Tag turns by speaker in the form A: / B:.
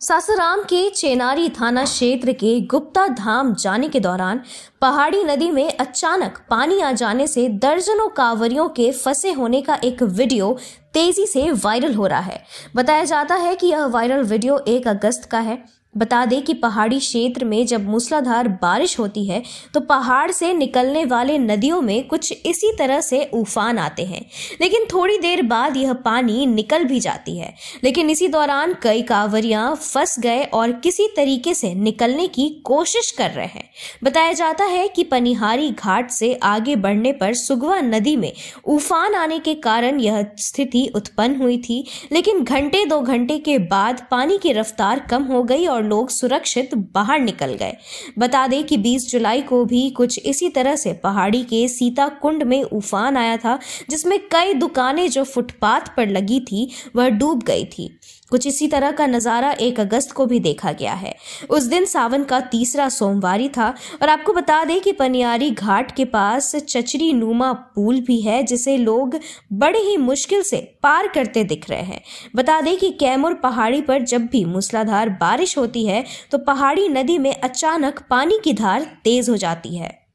A: सासाराम के चेनारी थाना क्षेत्र के गुप्ता धाम जाने के दौरान पहाड़ी नदी में अचानक पानी आ जाने से दर्जनों कांवरियों के फंसे होने का एक वीडियो तेजी से वायरल हो रहा है बताया जाता है कि यह वायरल वीडियो एक अगस्त का है बता दें कि पहाड़ी क्षेत्र में जब मूसलाधार बारिश होती है तो पहाड़ से निकलने वाले नदियों में कुछ इसी तरह से उफान आते हैं लेकिन थोड़ी देर बाद यह पानी निकल भी जाती है लेकिन इसी दौरान कई कांवरियां फंस गए और किसी तरीके से निकलने की कोशिश कर रहे हैं बताया जाता है कि पनिहारी घाट से आगे बढ़ने पर सुगवा नदी में उफान आने के कारण यह स्थिति उत्पन्न हुई थी लेकिन घंटे दो घंटे के बाद पानी की रफ्तार कम हो गई और और लोग सुरक्षित बाहर निकल गए बता दें कि 20 जुलाई को भी कुछ इसी तरह से पहाड़ी के सीता कुंड में उफान आया था जिसमें कई दुकानें जो फुटपाथ पर लगी थी वह डूब गई थी कुछ इसी तरह का नज़ारा एक अगस्त को भी देखा गया है उस दिन सावन का तीसरा सोमवार था और आपको बता दें कि पनियारी घाट के पास चचरी नुमा पुल भी है जिसे लोग बड़े ही मुश्किल से पार करते दिख रहे हैं बता दें कि कैमूर पहाड़ी पर जब भी मूसलाधार बारिश होती होती है तो पहाड़ी नदी में अचानक पानी की धार तेज हो जाती है